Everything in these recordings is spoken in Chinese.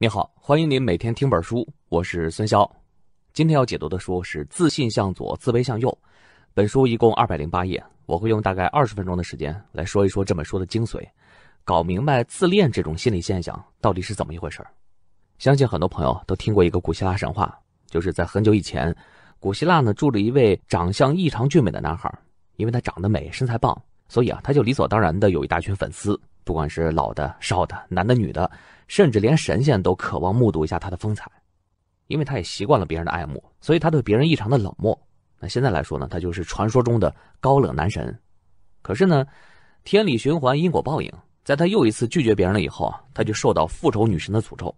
你好，欢迎您每天听本书，我是孙潇。今天要解读的书是《自信向左，自卑向右》。本书一共二百零八页，我会用大概二十分钟的时间来说一说这本书的精髓，搞明白自恋这种心理现象到底是怎么一回事。儿。相信很多朋友都听过一个古希腊神话，就是在很久以前，古希腊呢住着一位长相异常俊美的男孩，因为他长得美，身材棒，所以啊他就理所当然的有一大群粉丝，不管是老的、少的、男的、女的。甚至连神仙都渴望目睹一下他的风采，因为他也习惯了别人的爱慕，所以他对别人异常的冷漠。那现在来说呢，他就是传说中的高冷男神。可是呢，天理循环，因果报应，在他又一次拒绝别人了以后啊，他就受到复仇女神的诅咒。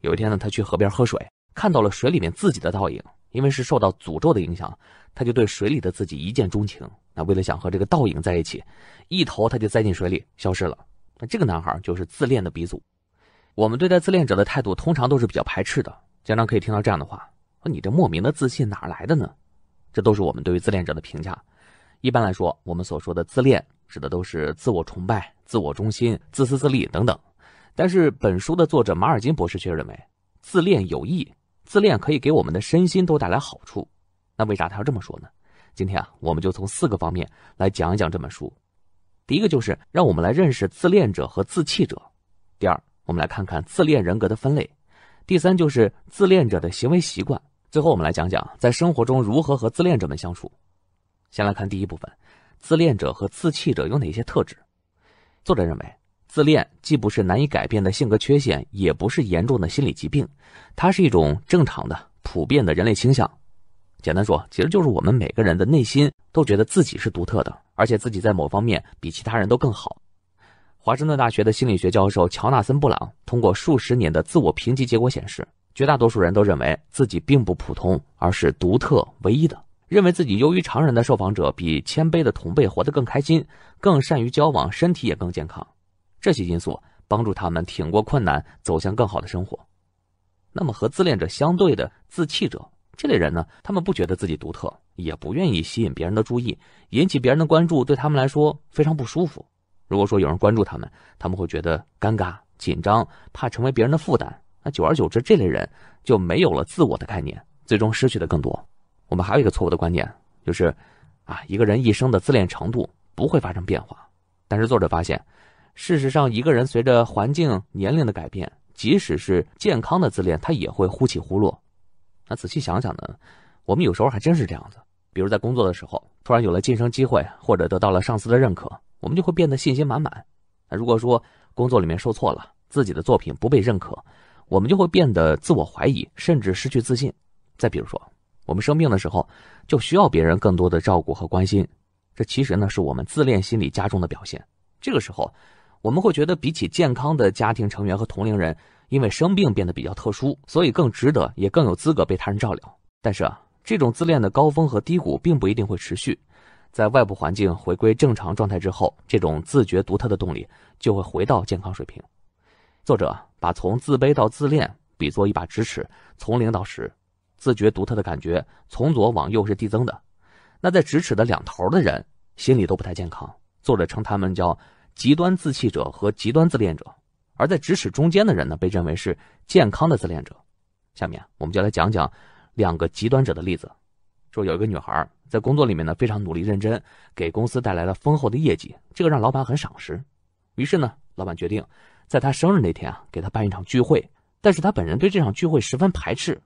有一天呢，他去河边喝水，看到了水里面自己的倒影，因为是受到诅咒的影响，他就对水里的自己一见钟情。那为了想和这个倒影在一起，一头他就栽进水里消失了。那这个男孩就是自恋的鼻祖。我们对待自恋者的态度通常都是比较排斥的，经常可以听到这样的话：“说你这莫名的自信哪来的呢？”这都是我们对于自恋者的评价。一般来说，我们所说的自恋指的都是自我崇拜、自我中心、自私自利等等。但是，本书的作者马尔金博士却认为，自恋有益，自恋可以给我们的身心都带来好处。那为啥他要这么说呢？今天啊，我们就从四个方面来讲一讲这本书。第一个就是让我们来认识自恋者和自弃者。第二，我们来看看自恋人格的分类，第三就是自恋者的行为习惯。最后，我们来讲讲在生活中如何和自恋者们相处。先来看第一部分：自恋者和自弃者有哪些特质？作者认为，自恋既不是难以改变的性格缺陷，也不是严重的心理疾病，它是一种正常的、普遍的人类倾向。简单说，其实就是我们每个人的内心都觉得自己是独特的，而且自己在某方面比其他人都更好。华盛顿大学的心理学教授乔纳森·布朗通过数十年的自我评级结果显示，绝大多数人都认为自己并不普通，而是独特唯一的。认为自己优于常人的受访者，比谦卑的同辈活得更开心，更善于交往，身体也更健康。这些因素帮助他们挺过困难，走向更好的生活。那么，和自恋者相对的自弃者，这类人呢？他们不觉得自己独特，也不愿意吸引别人的注意，引起别人的关注对他们来说非常不舒服。如果说有人关注他们，他们会觉得尴尬、紧张，怕成为别人的负担。那久而久之，这类人就没有了自我的概念，最终失去的更多。我们还有一个错误的观念，就是，啊，一个人一生的自恋程度不会发生变化。但是作者发现，事实上，一个人随着环境、年龄的改变，即使是健康的自恋，他也会忽起忽落。那仔细想想呢，我们有时候还真是这样子。比如在工作的时候，突然有了晋升机会，或者得到了上司的认可。我们就会变得信心满满。那如果说工作里面受挫了，自己的作品不被认可，我们就会变得自我怀疑，甚至失去自信。再比如说，我们生病的时候，就需要别人更多的照顾和关心。这其实呢，是我们自恋心理加重的表现。这个时候，我们会觉得比起健康的家庭成员和同龄人，因为生病变得比较特殊，所以更值得，也更有资格被他人照料。但是啊，这种自恋的高峰和低谷，并不一定会持续。在外部环境回归正常状态之后，这种自觉独特的动力就会回到健康水平。作者把从自卑到自恋比作一把直尺，从零到十，自觉独特的感觉从左往右是递增的。那在直尺的两头的人心里都不太健康，作者称他们叫极端自弃者和极端自恋者。而在直尺中间的人呢，被认为是健康的自恋者。下面我们就来讲讲两个极端者的例子，说有一个女孩。在工作里面呢，非常努力认真，给公司带来了丰厚的业绩，这个让老板很赏识。于是呢，老板决定在他生日那天啊，给他办一场聚会。但是他本人对这场聚会十分排斥。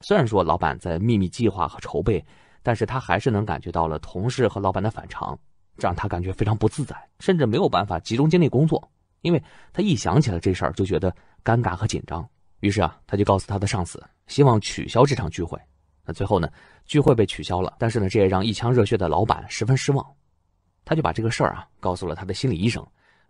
虽然说老板在秘密计划和筹备，但是他还是能感觉到了同事和老板的反常，这让他感觉非常不自在，甚至没有办法集中精力工作。因为他一想起来这事儿就觉得尴尬和紧张。于是啊，他就告诉他的上司，希望取消这场聚会。那最后呢，聚会被取消了。但是呢，这也让一腔热血的老板十分失望。他就把这个事儿啊告诉了他的心理医生，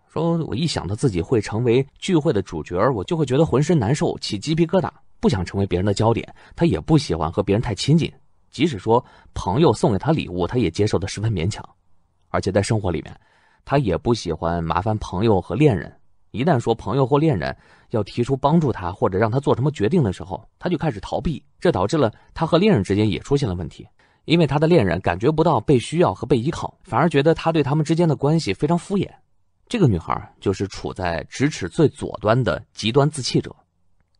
说：“我一想到自己会成为聚会的主角，我就会觉得浑身难受，起鸡皮疙瘩，不想成为别人的焦点。他也不喜欢和别人太亲近，即使说朋友送给他礼物，他也接受的十分勉强。而且在生活里面，他也不喜欢麻烦朋友和恋人。”一旦说朋友或恋人要提出帮助他或者让他做什么决定的时候，他就开始逃避，这导致了他和恋人之间也出现了问题，因为他的恋人感觉不到被需要和被依靠，反而觉得他对他们之间的关系非常敷衍。这个女孩就是处在咫尺最左端的极端自弃者，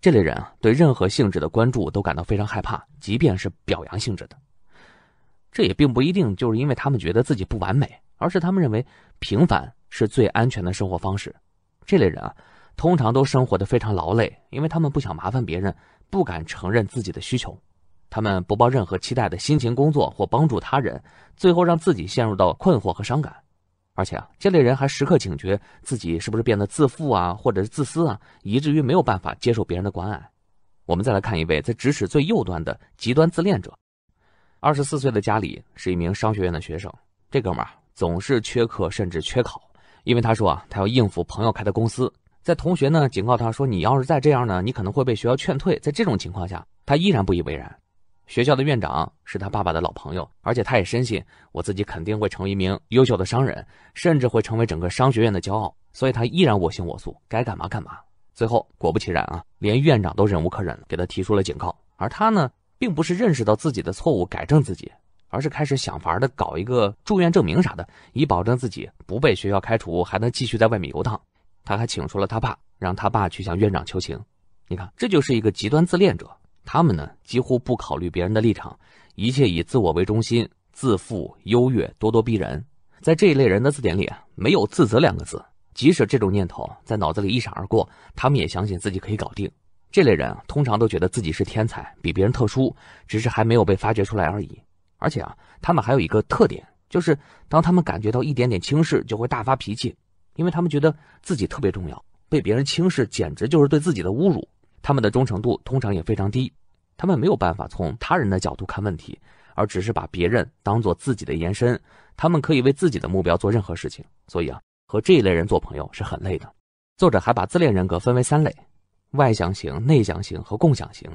这类人啊，对任何性质的关注都感到非常害怕，即便是表扬性质的，这也并不一定就是因为他们觉得自己不完美，而是他们认为平凡是最安全的生活方式。这类人啊，通常都生活的非常劳累，因为他们不想麻烦别人，不敢承认自己的需求，他们不抱任何期待的辛勤工作或帮助他人，最后让自己陷入到困惑和伤感。而且啊，这类人还时刻警觉自己是不是变得自负啊，或者是自私啊，以至于没有办法接受别人的关爱。我们再来看一位在咫尺最右端的极端自恋者，二十四岁的家里是一名商学院的学生，这哥们儿总是缺课甚至缺考。因为他说啊，他要应付朋友开的公司，在同学呢警告他说，你要是再这样呢，你可能会被学校劝退。在这种情况下，他依然不以为然。学校的院长是他爸爸的老朋友，而且他也深信我自己肯定会成为一名优秀的商人，甚至会成为整个商学院的骄傲。所以，他依然我行我素，该干嘛干嘛。最后，果不其然啊，连院长都忍无可忍，给他提出了警告。而他呢，并不是认识到自己的错误，改正自己。而是开始想法的搞一个住院证明啥的，以保证自己不被学校开除，还能继续在外面游荡。他还请出了他爸，让他爸去向院长求情。你看，这就是一个极端自恋者。他们呢，几乎不考虑别人的立场，一切以自我为中心，自负、优越、咄咄逼人。在这一类人的字典里，没有自责两个字。即使这种念头在脑子里一闪而过，他们也相信自己可以搞定。这类人啊，通常都觉得自己是天才，比别人特殊，只是还没有被发掘出来而已。而且啊，他们还有一个特点，就是当他们感觉到一点点轻视，就会大发脾气，因为他们觉得自己特别重要，被别人轻视简直就是对自己的侮辱。他们的忠诚度通常也非常低，他们没有办法从他人的角度看问题，而只是把别人当做自己的延伸。他们可以为自己的目标做任何事情，所以啊，和这一类人做朋友是很累的。作者还把自恋人格分为三类：外向型、内向型和共享型。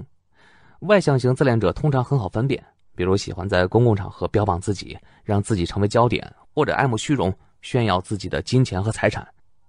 外向型自恋者通常很好分辨。比如喜欢在公共场合标榜自己，让自己成为焦点，或者爱慕虚荣，炫耀自己的金钱和财产。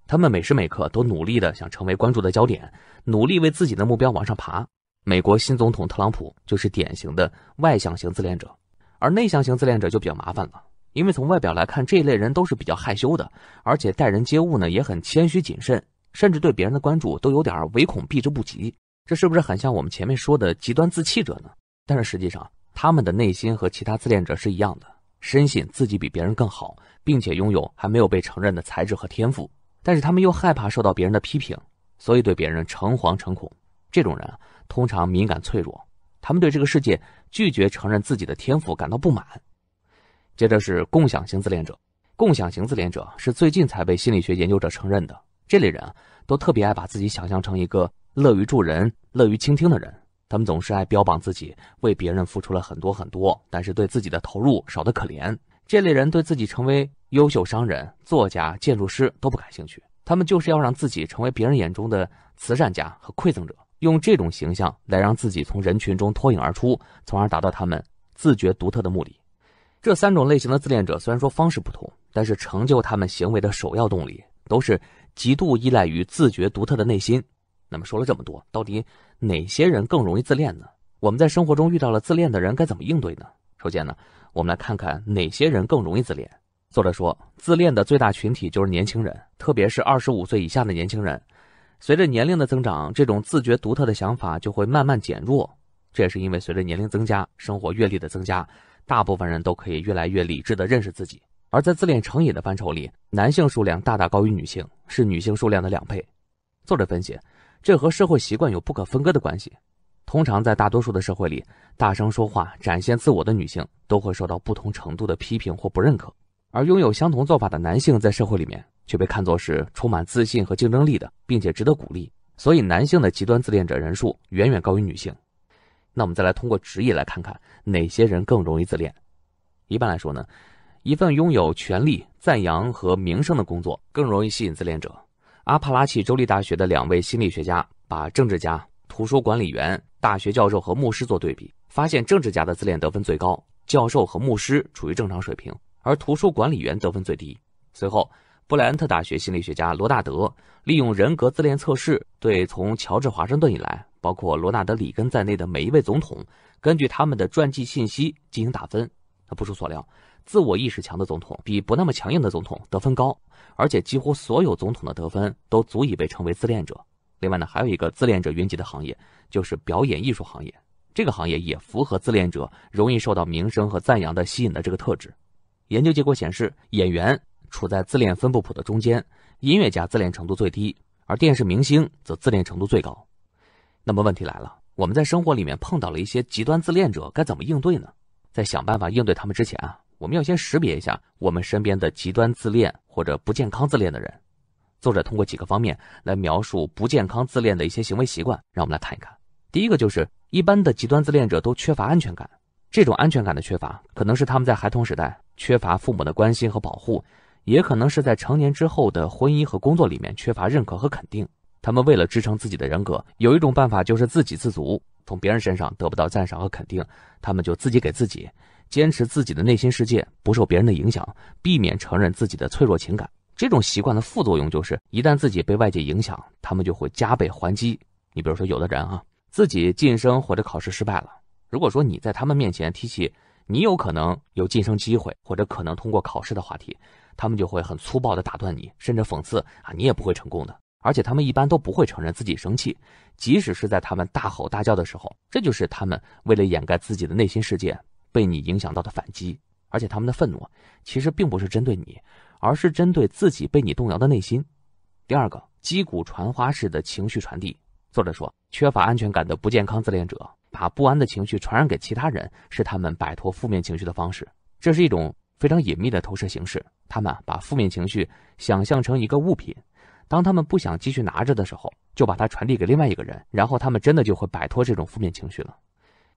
他们每时每刻都努力的想成为关注的焦点，努力为自己的目标往上爬。美国新总统特朗普就是典型的外向型自恋者，而内向型自恋者就比较麻烦了，因为从外表来看，这一类人都是比较害羞的，而且待人接物呢也很谦虚谨慎，甚至对别人的关注都有点唯恐避之不及。这是不是很像我们前面说的极端自弃者呢？但是实际上。他们的内心和其他自恋者是一样的，深信自己比别人更好，并且拥有还没有被承认的才智和天赋。但是他们又害怕受到别人的批评，所以对别人诚惶诚恐。这种人通常敏感脆弱，他们对这个世界拒绝承认自己的天赋感到不满。接着是共享型自恋者，共享型自恋者是最近才被心理学研究者承认的。这类人都特别爱把自己想象成一个乐于助人、乐于倾听的人。他们总是爱标榜自己为别人付出了很多很多，但是对自己的投入少得可怜。这类人对自己成为优秀商人、作家、建筑师都不感兴趣，他们就是要让自己成为别人眼中的慈善家和馈赠者，用这种形象来让自己从人群中脱颖而出，从而达到他们自觉独特的目的。这三种类型的自恋者虽然说方式不同，但是成就他们行为的首要动力都是极度依赖于自觉独特的内心。那么说了这么多，到底哪些人更容易自恋呢？我们在生活中遇到了自恋的人，该怎么应对呢？首先呢，我们来看看哪些人更容易自恋。作者说，自恋的最大群体就是年轻人，特别是二十五岁以下的年轻人。随着年龄的增长，这种自觉独特的想法就会慢慢减弱。这也是因为随着年龄增加，生活阅历的增加，大部分人都可以越来越理智地认识自己。而在自恋成瘾的范畴里，男性数量大大高于女性，是女性数量的两倍。作者分析。这和社会习惯有不可分割的关系。通常在大多数的社会里，大声说话、展现自我的女性都会受到不同程度的批评或不认可，而拥有相同做法的男性在社会里面却被看作是充满自信和竞争力的，并且值得鼓励。所以，男性的极端自恋者人数远远高于女性。那我们再来通过职业来看看哪些人更容易自恋。一般来说呢，一份拥有权力、赞扬和名声的工作更容易吸引自恋者。阿帕拉契州立大学的两位心理学家把政治家、图书管理员、大学教授和牧师做对比，发现政治家的自恋得分最高，教授和牧师处于正常水平，而图书管理员得分最低。随后，布莱恩特大学心理学家罗纳德利用人格自恋测试，对从乔治·华盛顿以来，包括罗纳德·里根在内的每一位总统，根据他们的传记信息进行打分。那不出所料。自我意识强的总统比不那么强硬的总统得分高，而且几乎所有总统的得分都足以被称为自恋者。另外呢，还有一个自恋者云集的行业就是表演艺术行业，这个行业也符合自恋者容易受到名声和赞扬的吸引的这个特质。研究结果显示，演员处在自恋分布谱的中间，音乐家自恋程度最低，而电视明星则自恋程度最高。那么问题来了，我们在生活里面碰到了一些极端自恋者，该怎么应对呢？在想办法应对他们之前啊。我们要先识别一下我们身边的极端自恋或者不健康自恋的人。作者通过几个方面来描述不健康自恋的一些行为习惯，让我们来看一看。第一个就是，一般的极端自恋者都缺乏安全感。这种安全感的缺乏，可能是他们在孩童时代缺乏父母的关心和保护，也可能是在成年之后的婚姻和工作里面缺乏认可和肯定。他们为了支撑自己的人格，有一种办法就是自给自足。从别人身上得不到赞赏和肯定，他们就自己给自己。坚持自己的内心世界不受别人的影响，避免承认自己的脆弱情感。这种习惯的副作用就是，一旦自己被外界影响，他们就会加倍还击。你比如说，有的人啊，自己晋升或者考试失败了，如果说你在他们面前提起你有可能有晋升机会或者可能通过考试的话题，他们就会很粗暴的打断你，甚至讽刺啊，你也不会成功的。而且他们一般都不会承认自己生气，即使是在他们大吼大叫的时候，这就是他们为了掩盖自己的内心世界。被你影响到的反击，而且他们的愤怒其实并不是针对你，而是针对自己被你动摇的内心。第二个击鼓传花式的情绪传递，作者说，缺乏安全感的不健康自恋者把不安的情绪传染给其他人，是他们摆脱负面情绪的方式。这是一种非常隐秘的投射形式，他们把负面情绪想象成一个物品，当他们不想继续拿着的时候，就把它传递给另外一个人，然后他们真的就会摆脱这种负面情绪了。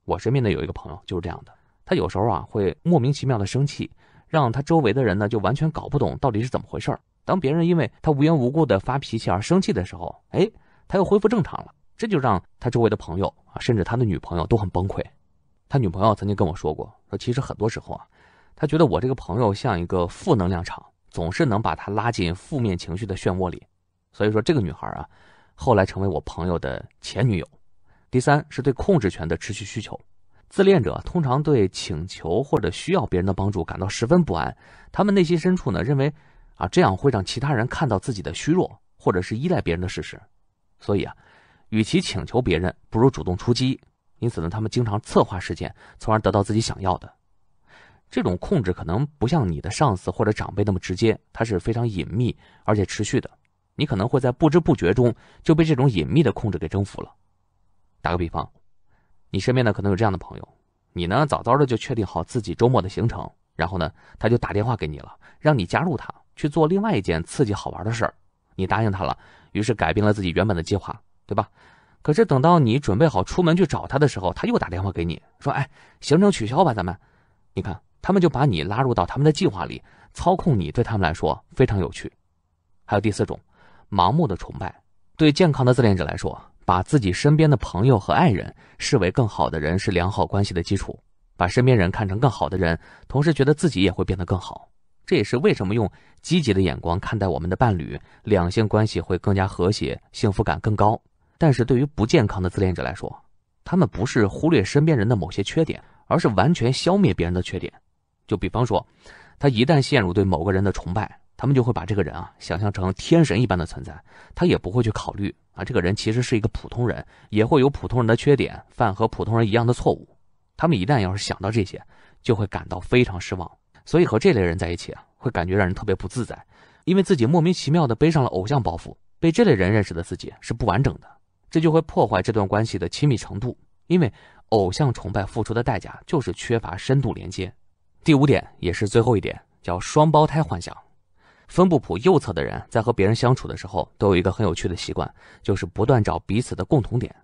我身边的有一个朋友就是这样的。他有时候啊会莫名其妙的生气，让他周围的人呢就完全搞不懂到底是怎么回事儿。当别人因为他无缘无故的发脾气而生气的时候，哎，他又恢复正常了，这就让他周围的朋友啊，甚至他的女朋友都很崩溃。他女朋友曾经跟我说过，说其实很多时候啊，他觉得我这个朋友像一个负能量场，总是能把他拉进负面情绪的漩涡里。所以说这个女孩啊，后来成为我朋友的前女友。第三是对控制权的持续需求。自恋者通常对请求或者需要别人的帮助感到十分不安，他们内心深处呢认为，啊，这样会让其他人看到自己的虚弱或者是依赖别人的事实，所以啊，与其请求别人，不如主动出击。因此呢，他们经常策划事件，从而得到自己想要的。这种控制可能不像你的上司或者长辈那么直接，它是非常隐秘而且持续的。你可能会在不知不觉中就被这种隐秘的控制给征服了。打个比方。你身边呢，可能有这样的朋友，你呢早早的就确定好自己周末的行程，然后呢，他就打电话给你了，让你加入他去做另外一件刺激好玩的事儿，你答应他了，于是改变了自己原本的计划，对吧？可是等到你准备好出门去找他的时候，他又打电话给你，说：“哎，行程取消吧，咱们。”你看，他们就把你拉入到他们的计划里，操控你，对他们来说非常有趣。还有第四种，盲目的崇拜，对健康的自恋者来说。把自己身边的朋友和爱人视为更好的人是良好关系的基础。把身边人看成更好的人，同时觉得自己也会变得更好。这也是为什么用积极的眼光看待我们的伴侣，两性关系会更加和谐，幸福感更高。但是对于不健康的自恋者来说，他们不是忽略身边人的某些缺点，而是完全消灭别人的缺点。就比方说，他一旦陷入对某个人的崇拜。他们就会把这个人啊想象成天神一般的存在，他也不会去考虑啊这个人其实是一个普通人，也会有普通人的缺点，犯和普通人一样的错误。他们一旦要是想到这些，就会感到非常失望。所以和这类人在一起啊，会感觉让人特别不自在，因为自己莫名其妙的背上了偶像包袱，被这类人认识的自己是不完整的，这就会破坏这段关系的亲密程度。因为偶像崇拜付出的代价就是缺乏深度连接。第五点也是最后一点，叫双胞胎幻想。分布谱右侧的人在和别人相处的时候，都有一个很有趣的习惯，就是不断找彼此的共同点。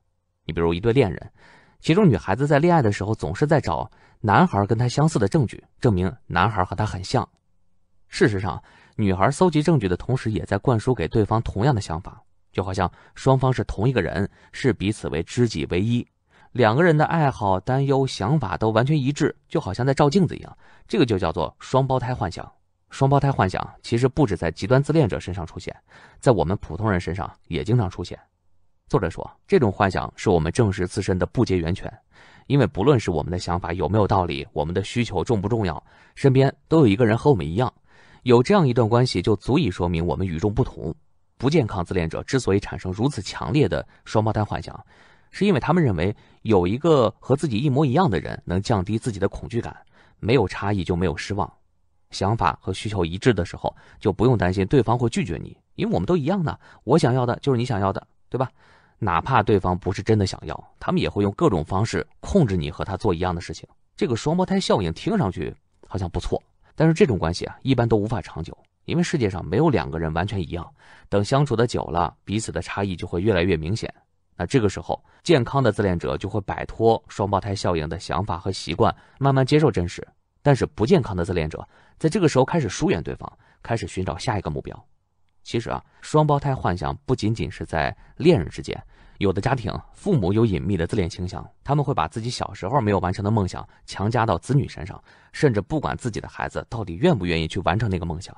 你比如一对恋人，其中女孩子在恋爱的时候，总是在找男孩跟她相似的证据，证明男孩和她很像。事实上，女孩搜集证据的同时，也在灌输给对方同样的想法，就好像双方是同一个人，视彼此为知己为一，两个人的爱好、担忧、想法都完全一致，就好像在照镜子一样。这个就叫做双胞胎幻想。双胞胎幻想其实不止在极端自恋者身上出现，在我们普通人身上也经常出现。作者说，这种幻想是我们证实自身的不竭源泉，因为不论是我们的想法有没有道理，我们的需求重不重要，身边都有一个人和我们一样，有这样一段关系就足以说明我们与众不同。不健康自恋者之所以产生如此强烈的双胞胎幻想，是因为他们认为有一个和自己一模一样的人能降低自己的恐惧感，没有差异就没有失望。想法和需求一致的时候，就不用担心对方会拒绝你，因为我们都一样的，我想要的就是你想要的，对吧？哪怕对方不是真的想要，他们也会用各种方式控制你和他做一样的事情。这个双胞胎效应听上去好像不错，但是这种关系啊，一般都无法长久，因为世界上没有两个人完全一样。等相处的久了，彼此的差异就会越来越明显。那这个时候，健康的自恋者就会摆脱双胞胎效应的想法和习惯，慢慢接受真实。但是不健康的自恋者在这个时候开始疏远对方，开始寻找下一个目标。其实啊，双胞胎幻想不仅仅是在恋人之间，有的家庭父母有隐秘的自恋倾向，他们会把自己小时候没有完成的梦想强加到子女身上，甚至不管自己的孩子到底愿不愿意去完成那个梦想。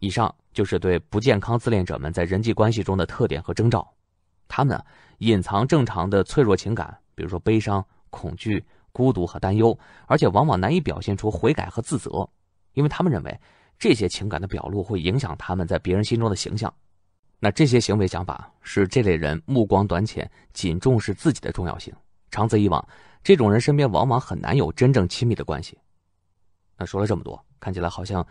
以上就是对不健康自恋者们在人际关系中的特点和征兆。他们隐藏正常的脆弱情感，比如说悲伤、恐惧。孤独和担忧，而且往往难以表现出悔改和自责，因为他们认为这些情感的表露会影响他们在别人心中的形象。那这些行为想法是这类人目光短浅，仅重视自己的重要性。长此以往，这种人身边往往很难有真正亲密的关系。那说了这么多，看起来好像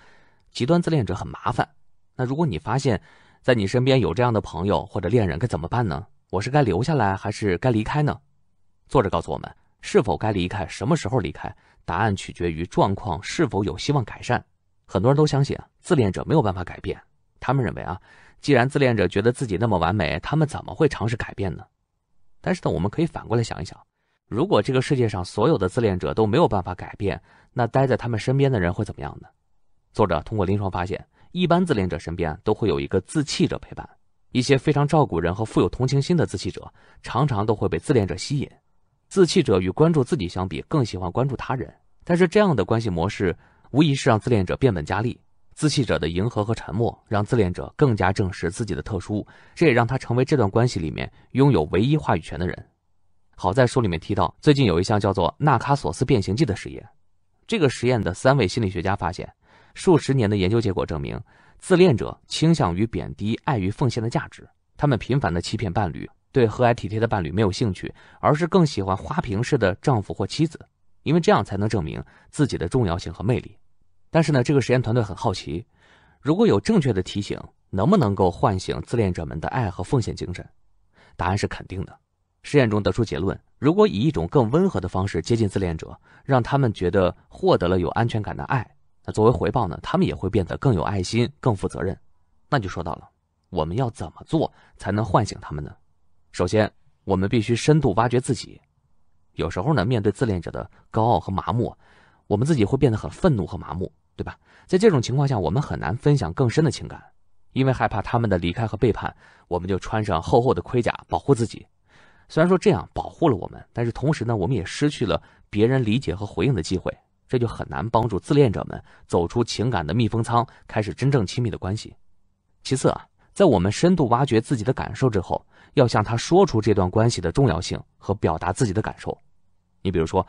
极端自恋者很麻烦。那如果你发现，在你身边有这样的朋友或者恋人，该怎么办呢？我是该留下来还是该离开呢？作者告诉我们。是否该离开？什么时候离开？答案取决于状况是否有希望改善。很多人都相信啊，自恋者没有办法改变。他们认为啊，既然自恋者觉得自己那么完美，他们怎么会尝试改变呢？但是呢，我们可以反过来想一想：如果这个世界上所有的自恋者都没有办法改变，那待在他们身边的人会怎么样呢？作者通过临床发现，一般自恋者身边都会有一个自弃者陪伴。一些非常照顾人和富有同情心的自弃者，常常都会被自恋者吸引。自弃者与关注自己相比，更喜欢关注他人。但是这样的关系模式，无疑是让自恋者变本加厉。自弃者的迎合和沉默，让自恋者更加证实自己的特殊，这也让他成为这段关系里面拥有唯一话语权的人。好在书里面提到，最近有一项叫做《纳卡索斯变形记》的实验。这个实验的三位心理学家发现，数十年的研究结果证明，自恋者倾向于贬低爱与奉献的价值，他们频繁的欺骗伴侣。对和蔼体贴的伴侣没有兴趣，而是更喜欢花瓶式的丈夫或妻子，因为这样才能证明自己的重要性和魅力。但是呢，这个实验团队很好奇，如果有正确的提醒，能不能够唤醒自恋者们的爱和奉献精神？答案是肯定的。实验中得出结论：如果以一种更温和的方式接近自恋者，让他们觉得获得了有安全感的爱，那作为回报呢，他们也会变得更有爱心、更负责任。那就说到了，我们要怎么做才能唤醒他们呢？首先，我们必须深度挖掘自己。有时候呢，面对自恋者的高傲和麻木，我们自己会变得很愤怒和麻木，对吧？在这种情况下，我们很难分享更深的情感，因为害怕他们的离开和背叛，我们就穿上厚厚的盔甲保护自己。虽然说这样保护了我们，但是同时呢，我们也失去了别人理解和回应的机会，这就很难帮助自恋者们走出情感的密封舱，开始真正亲密的关系。其次啊，在我们深度挖掘自己的感受之后。要向他说出这段关系的重要性和表达自己的感受，你比如说，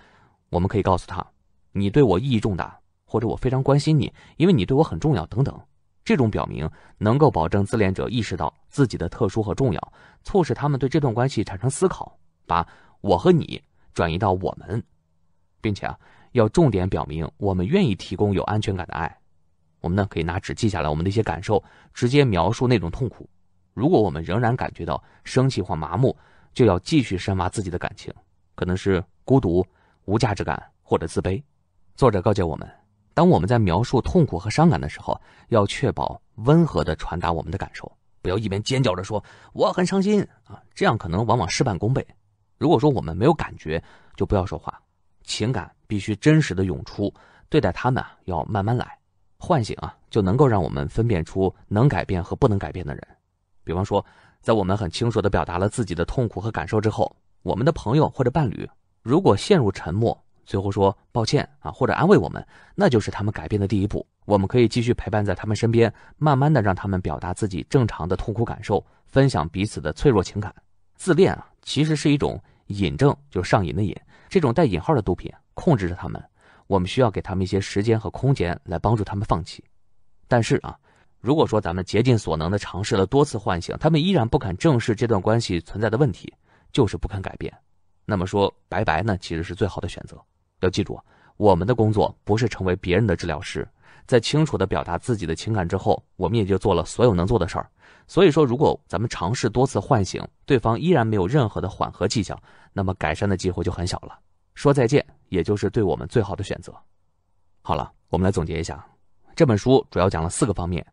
我们可以告诉他，你对我意义重大，或者我非常关心你，因为你对我很重要等等。这种表明能够保证自恋者意识到自己的特殊和重要，促使他们对这段关系产生思考，把我和你转移到我们，并且啊，要重点表明我们愿意提供有安全感的爱。我们呢可以拿纸记下来我们的一些感受，直接描述那种痛苦。如果我们仍然感觉到生气或麻木，就要继续深挖自己的感情，可能是孤独、无价值感或者自卑。作者告诫我们：当我们在描述痛苦和伤感的时候，要确保温和地传达我们的感受，不要一边尖叫着说“我很伤心”啊，这样可能往往事半功倍。如果说我们没有感觉，就不要说话。情感必须真实的涌出，对待他们要慢慢来。唤醒啊，就能够让我们分辨出能改变和不能改变的人。比方说，在我们很清楚的表达了自己的痛苦和感受之后，我们的朋友或者伴侣如果陷入沉默，最后说抱歉啊，或者安慰我们，那就是他们改变的第一步。我们可以继续陪伴在他们身边，慢慢的让他们表达自己正常的痛苦感受，分享彼此的脆弱情感。自恋啊，其实是一种瘾症，就是上瘾的瘾。这种带引号的毒品控制着他们，我们需要给他们一些时间和空间来帮助他们放弃。但是啊。如果说咱们竭尽所能的尝试了多次唤醒，他们依然不肯正视这段关系存在的问题，就是不肯改变，那么说拜拜呢，其实是最好的选择。要记住，我们的工作不是成为别人的治疗师，在清楚的表达自己的情感之后，我们也就做了所有能做的事儿。所以说，如果咱们尝试多次唤醒，对方依然没有任何的缓和迹象，那么改善的机会就很小了。说再见，也就是对我们最好的选择。好了，我们来总结一下，这本书主要讲了四个方面。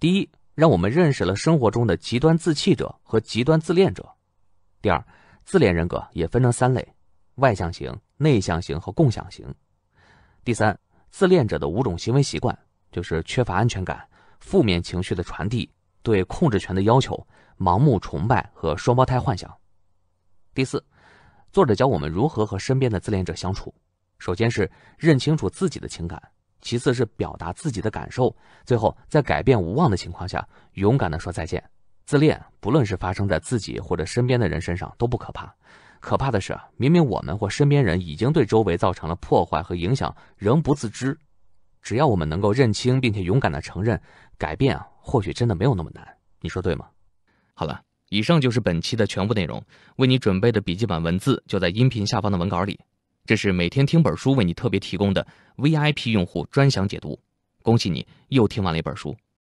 第一，让我们认识了生活中的极端自弃者和极端自恋者。第二，自恋人格也分成三类：外向型、内向型和共享型。第三，自恋者的五种行为习惯就是缺乏安全感、负面情绪的传递、对控制权的要求、盲目崇拜和双胞胎幻想。第四，作者教我们如何和身边的自恋者相处，首先是认清楚自己的情感。其次是表达自己的感受，最后在改变无望的情况下，勇敢地说再见。自恋，不论是发生在自己或者身边的人身上，都不可怕。可怕的是，明明我们或身边人已经对周围造成了破坏和影响，仍不自知。只要我们能够认清并且勇敢的承认，改变啊，或许真的没有那么难。你说对吗？好了，以上就是本期的全部内容。为你准备的笔记本文字就在音频下方的文稿里。这是每天听本书为你特别提供的 VIP 用户专享解读，恭喜你又听完了一本书。